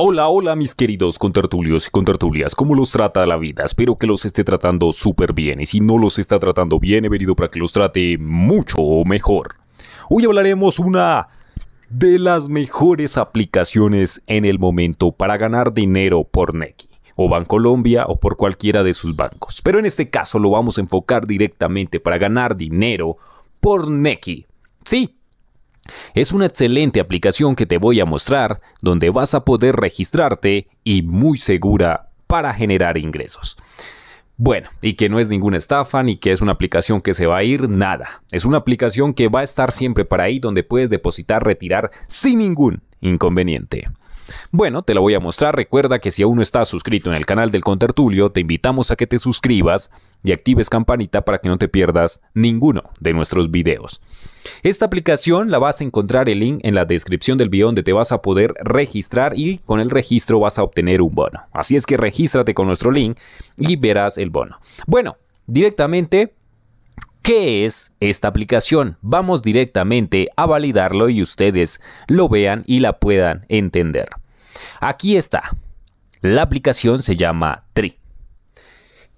Hola, hola mis queridos contertulios y contertulias, ¿cómo los trata la vida? Espero que los esté tratando súper bien y si no los está tratando bien he venido para que los trate mucho mejor. Hoy hablaremos una de las mejores aplicaciones en el momento para ganar dinero por Neki o Bancolombia o por cualquiera de sus bancos. Pero en este caso lo vamos a enfocar directamente para ganar dinero por Neki. Sí, es una excelente aplicación que te voy a mostrar donde vas a poder registrarte y muy segura para generar ingresos. Bueno, y que no es ninguna estafa ni que es una aplicación que se va a ir, nada. Es una aplicación que va a estar siempre para ahí donde puedes depositar, retirar sin ningún inconveniente. Bueno, te lo voy a mostrar. Recuerda que si aún no estás suscrito en el canal del Contertulio, te invitamos a que te suscribas y actives campanita para que no te pierdas ninguno de nuestros videos. Esta aplicación la vas a encontrar el link en la descripción del video donde te vas a poder registrar y con el registro vas a obtener un bono. Así es que regístrate con nuestro link y verás el bono. Bueno, directamente ¿Qué es esta aplicación? Vamos directamente a validarlo y ustedes lo vean y la puedan entender. Aquí está. La aplicación se llama Tri.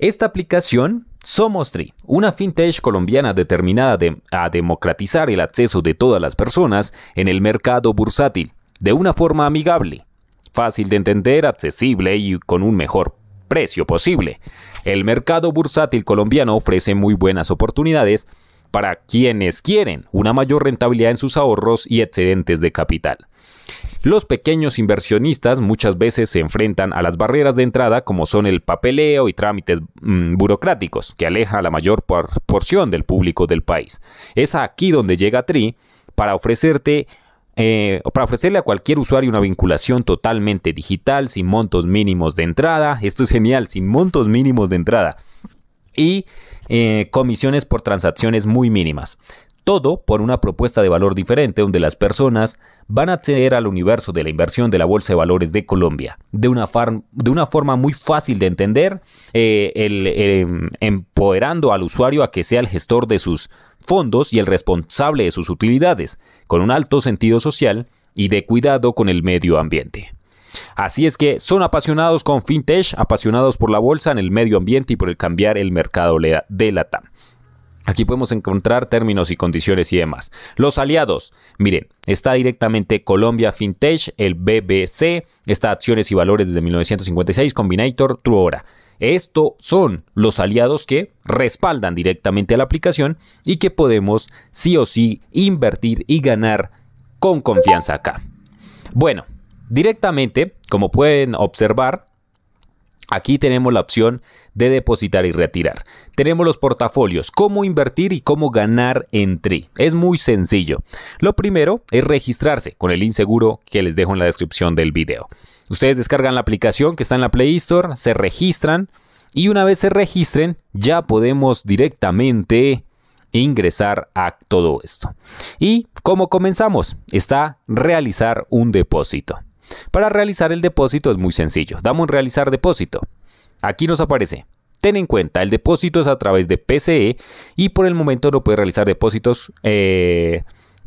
Esta aplicación somos Tri, una fintech colombiana determinada a democratizar el acceso de todas las personas en el mercado bursátil de una forma amigable, fácil de entender, accesible y con un mejor precio posible. El mercado bursátil colombiano ofrece muy buenas oportunidades para quienes quieren una mayor rentabilidad en sus ahorros y excedentes de capital. Los pequeños inversionistas muchas veces se enfrentan a las barreras de entrada como son el papeleo y trámites mm, burocráticos, que aleja a la mayor porción del público del país. Es aquí donde llega Tri para ofrecerte eh, para ofrecerle a cualquier usuario una vinculación totalmente digital, sin montos mínimos de entrada. Esto es genial, sin montos mínimos de entrada. Y eh, comisiones por transacciones muy mínimas. Todo por una propuesta de valor diferente donde las personas van a acceder al universo de la inversión de la Bolsa de Valores de Colombia. De una, forma muy fácil de entender, eh, em, empoderando al usuario a que sea el gestor de sus fondos y el responsable de sus utilidades, con un alto sentido social y de cuidado con el medio ambiente. Así es que son apasionados con FinTech, apasionados por la bolsa en el medio ambiente y por el cambiar el mercado de la TAM. Aquí podemos encontrar términos y condiciones y demás. Los aliados, miren, está directamente Colombia Fintech, el BBC, está Acciones y Valores desde 1956, Combinator, Truora. Esto son los aliados que respaldan directamente a la aplicación y que podemos sí o sí invertir y ganar con confianza acá. Bueno, directamente, como pueden observar, Aquí tenemos la opción de depositar y retirar. Tenemos los portafolios, cómo invertir y cómo ganar en TRI. Es muy sencillo. Lo primero es registrarse con el link seguro que les dejo en la descripción del video. Ustedes descargan la aplicación que está en la Play Store, se registran y una vez se registren ya podemos directamente ingresar a todo esto. ¿Y cómo comenzamos? Está realizar un depósito. Para realizar el depósito es muy sencillo. Damos en realizar depósito. Aquí nos aparece. Ten en cuenta, el depósito es a través de PCE y por el momento no puede realizar depósitos eh,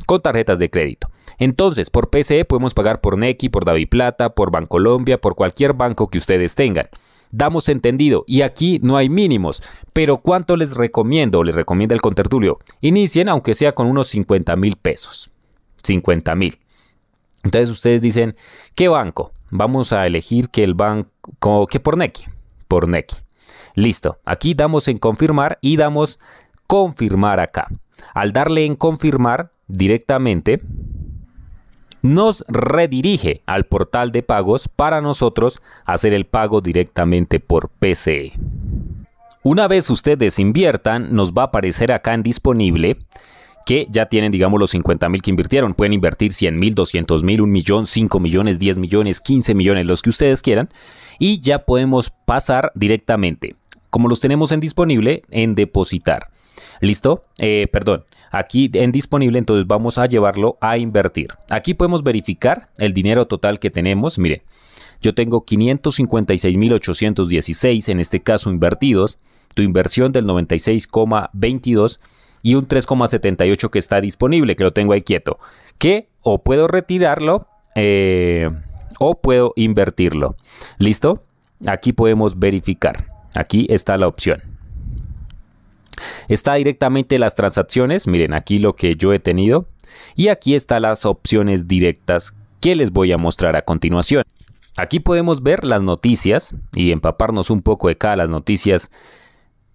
con tarjetas de crédito. Entonces, por PCE podemos pagar por Nequi, por Plata, por Bancolombia, por cualquier banco que ustedes tengan. Damos entendido y aquí no hay mínimos, pero ¿cuánto les recomiendo? Les recomienda el contertulio. Inicien aunque sea con unos 50 mil pesos. 50 mil. Entonces ustedes dicen, ¿qué banco? Vamos a elegir que el banco, que por Nequi por Nequi Listo, aquí damos en confirmar y damos confirmar acá. Al darle en confirmar directamente, nos redirige al portal de pagos para nosotros hacer el pago directamente por PCE. Una vez ustedes inviertan, nos va a aparecer acá en disponible que ya tienen, digamos, los 50 mil que invirtieron. Pueden invertir 100 mil, 200 mil, 1 millón, 5 millones, 10 millones, 15 millones, los que ustedes quieran. Y ya podemos pasar directamente, como los tenemos en disponible, en depositar. ¿Listo? Eh, perdón, aquí en disponible, entonces vamos a llevarlo a invertir. Aquí podemos verificar el dinero total que tenemos. Mire, yo tengo 556.816, en este caso invertidos. Tu inversión del 96,22 y un 3,78 que está disponible, que lo tengo ahí quieto, que o puedo retirarlo eh, o puedo invertirlo. ¿Listo? Aquí podemos verificar. Aquí está la opción. Está directamente las transacciones, miren aquí lo que yo he tenido y aquí están las opciones directas que les voy a mostrar a continuación. Aquí podemos ver las noticias y empaparnos un poco de cada las noticias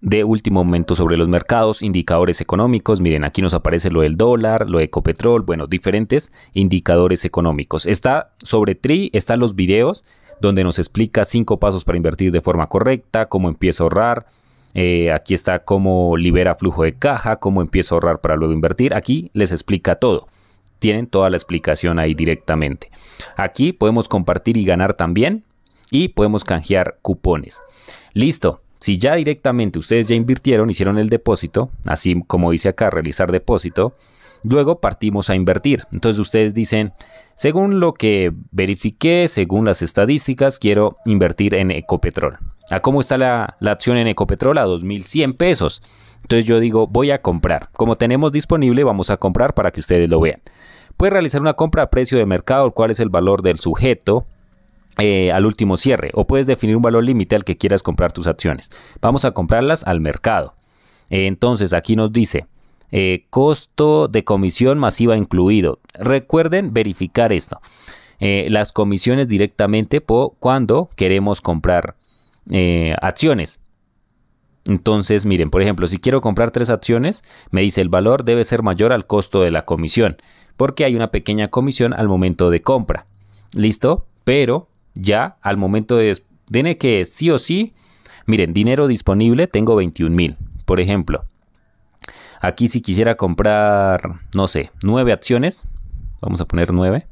de último momento sobre los mercados, indicadores económicos, miren aquí nos aparece lo del dólar, lo de Ecopetrol, bueno, diferentes indicadores económicos. Está sobre TRI, están los videos donde nos explica cinco pasos para invertir de forma correcta, cómo empiezo a ahorrar, eh, aquí está cómo libera flujo de caja, cómo empiezo a ahorrar para luego invertir, aquí les explica todo. Tienen toda la explicación ahí directamente. Aquí podemos compartir y ganar también y podemos canjear cupones. Listo, si ya directamente ustedes ya invirtieron, hicieron el depósito, así como dice acá, realizar depósito, luego partimos a invertir. Entonces ustedes dicen, según lo que verifiqué, según las estadísticas, quiero invertir en Ecopetrol. ¿A cómo está la, acción en Ecopetrol? A 2.100 pesos. Entonces yo digo, voy a comprar. Como tenemos disponible, vamos a comprar para que ustedes lo vean. Puede realizar una compra a precio de mercado, el cual es el valor del sujeto eh, al último cierre o puedes definir un valor límite al que quieras comprar tus acciones. Vamos a comprarlas al mercado. Eh, entonces aquí nos dice eh, costo de comisión masiva incluido. Recuerden verificar esto. las comisiones directamente por cuando queremos comprar acciones. Entonces, miren, por ejemplo, si quiero comprar tres acciones, me dice el valor debe ser mayor al costo de la comisión, porque hay una pequeña comisión al momento de compra. ¿Listo? Pero ya al momento de... Tiene que sí o sí, miren, dinero disponible, tengo 21 mil, por ejemplo. Aquí si quisiera comprar, no sé, 9 acciones, vamos a poner 9.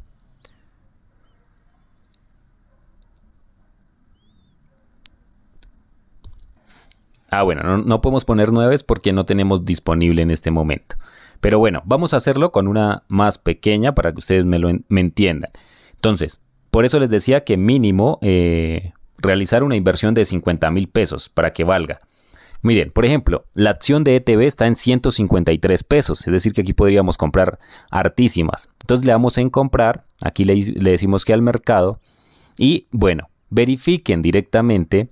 Ah, bueno, no, podemos poner 9 porque no tenemos disponible en este momento. Pero bueno, vamos a hacerlo con una más pequeña para que ustedes me, me entiendan. Entonces, por eso les decía que mínimo eh, realizar una inversión de 50 mil pesos para que valga. Miren, por ejemplo, la acción de ETB está en 153 pesos, es decir que aquí podríamos comprar hartísimas. Entonces le damos en comprar, aquí le, le decimos que al mercado y bueno, verifiquen directamente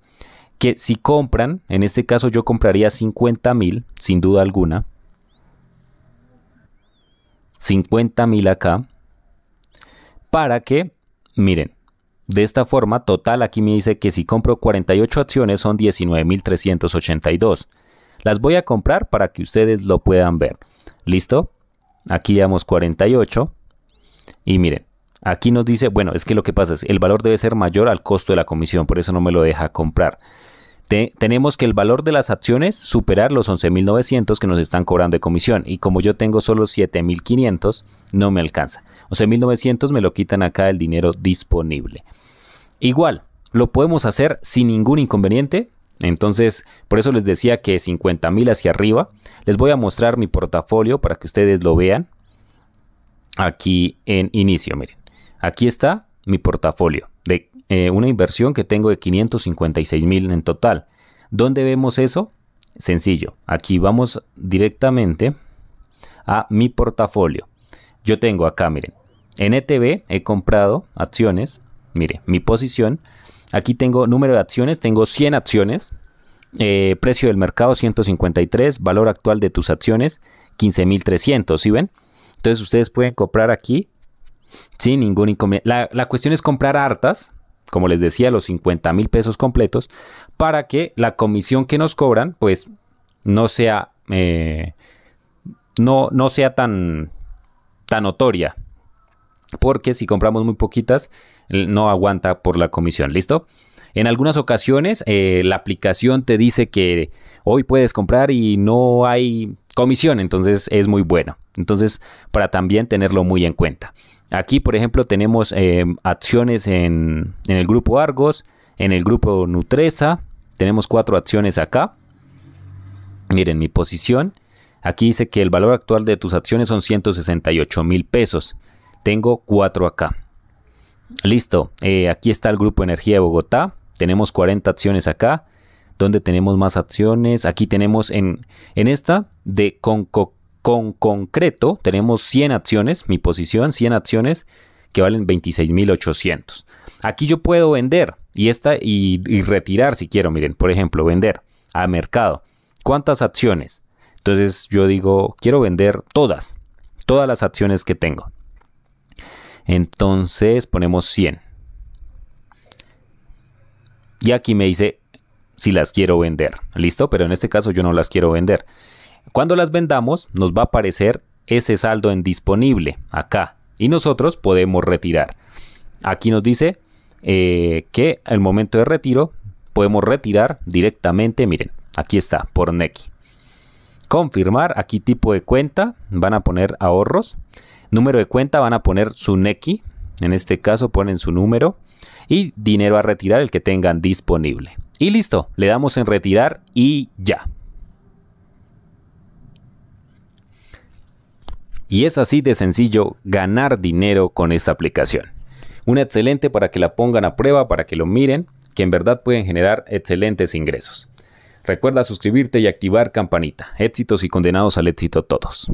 que si compran, en este caso yo compraría 50 mil, sin duda alguna, 50 mil acá, para que Miren, de esta forma, total aquí me dice que si compro 48 acciones son 19.382. Las voy a comprar para que ustedes lo puedan ver. ¿Listo? Aquí damos 48. Y miren, aquí nos dice, bueno, es que lo que pasa es, el valor debe ser mayor al costo de la comisión, por eso no me lo deja comprar tenemos que el valor de las acciones superar los 11.900 que nos están cobrando de comisión. Y como yo tengo solo 7.500, no me alcanza. 11.900 me lo quitan acá el dinero disponible. Igual, lo podemos hacer sin ningún inconveniente. Entonces, por eso les decía que 50.000 hacia arriba. Les voy a mostrar mi portafolio para que ustedes lo vean. Aquí en inicio, miren. Aquí está mi portafolio. Eh, una inversión que tengo de 556 mil en total. ¿Dónde vemos eso? Sencillo, aquí vamos directamente a mi portafolio. Yo tengo acá, miren, en ETB he comprado acciones, mire, mi posición. Aquí tengo número de acciones, tengo 100 acciones, eh, precio del mercado 153, valor actual de tus acciones 15.300, ¿sí ven? Entonces ustedes pueden comprar aquí sin ningún inconveniente. La, la, cuestión es comprar hartas como les decía, los 50 mil pesos completos, para que la comisión que nos cobran, pues, no sea, eh, no, no sea tan, tan notoria. Porque si compramos muy poquitas, no aguanta por la comisión, ¿listo? En algunas ocasiones eh, la aplicación te dice que hoy puedes comprar y no hay comisión, entonces es muy bueno. Entonces, para también tenerlo muy en cuenta. Aquí, por ejemplo, tenemos eh, acciones en, el grupo Argos, en el grupo Nutresa, tenemos cuatro acciones acá. Miren mi posición. Aquí dice que el valor actual de tus acciones son 168 mil pesos. Tengo cuatro acá. Listo. Eh, aquí está el grupo Energía de Bogotá. Tenemos 40 acciones acá donde tenemos más acciones. Aquí tenemos en, esta de con, concreto, tenemos 100 acciones, mi posición, 100 acciones que valen 26.800. Aquí yo puedo vender y, esta, y, y retirar si quiero, miren, por ejemplo, vender a mercado. ¿Cuántas acciones? Entonces yo digo, quiero vender todas, todas las acciones que tengo. Entonces ponemos 100. Y aquí me dice si las quiero vender. ¿Listo? Pero en este caso yo no las quiero vender. Cuando las vendamos nos va a aparecer ese saldo en disponible acá y nosotros podemos retirar. Aquí nos dice eh, que el momento de retiro podemos retirar directamente, miren, aquí está, por Nequi. Confirmar, aquí tipo de cuenta, van a poner ahorros. Número de cuenta van a poner su Nequi. en este caso ponen su número. Y dinero a retirar, el que tengan disponible. Y listo, le damos en retirar y ya. Y es así de sencillo ganar dinero con esta aplicación. Una excelente para que la pongan a prueba, para que lo miren, que en verdad pueden generar excelentes ingresos. Recuerda suscribirte y activar campanita. Éxitos y condenados al éxito todos.